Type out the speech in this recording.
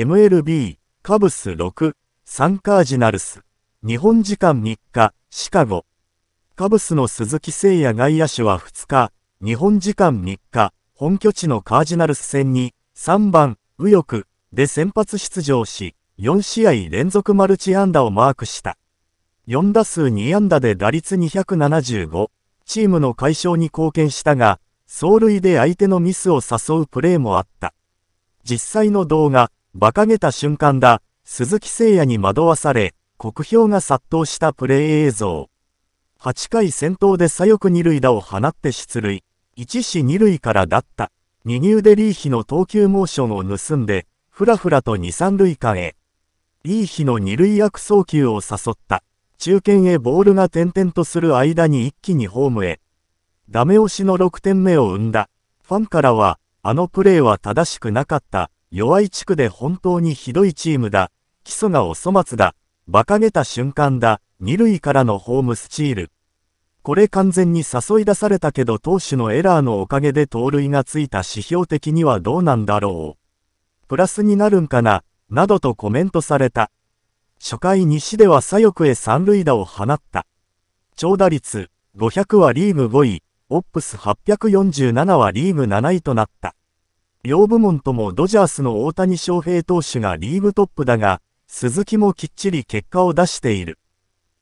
MLB、カブス6、サンカージナルス。日本時間3日、シカゴ。カブスの鈴木誠也外野手は2日、日本時間3日、本拠地のカージナルス戦に、3番、右翼で先発出場し、4試合連続マルチ安打をマークした。4打数2安打で打率275、チームの解消に貢献したが、走塁で相手のミスを誘うプレーもあった。実際の動画、馬鹿げた瞬間だ、鈴木誠也に惑わされ、酷評が殺到したプレー映像。8回先頭で左翼二塁打を放って出塁。一死二塁からだった。右腕リーヒの投球モーションを盗んで、ふらふらと二三塁間へ。リーヒの二塁悪送球を誘った。中堅へボールが転々とする間に一気にホームへ。ダメ押しの6点目を生んだ。ファンからは、あのプレーは正しくなかった。弱い地区で本当にひどいチームだ、基礎がお粗末だ、馬鹿げた瞬間だ、二塁からのホームスチール。これ完全に誘い出されたけど投手のエラーのおかげで盗塁がついた指標的にはどうなんだろう。プラスになるんかな、などとコメントされた。初回西では左翼へ三塁打を放った。長打率500はリーグ5位、オップス847はリーグ7位となった。両部門ともドジャースの大谷翔平投手がリーグトップだが、鈴木もきっちり結果を出している。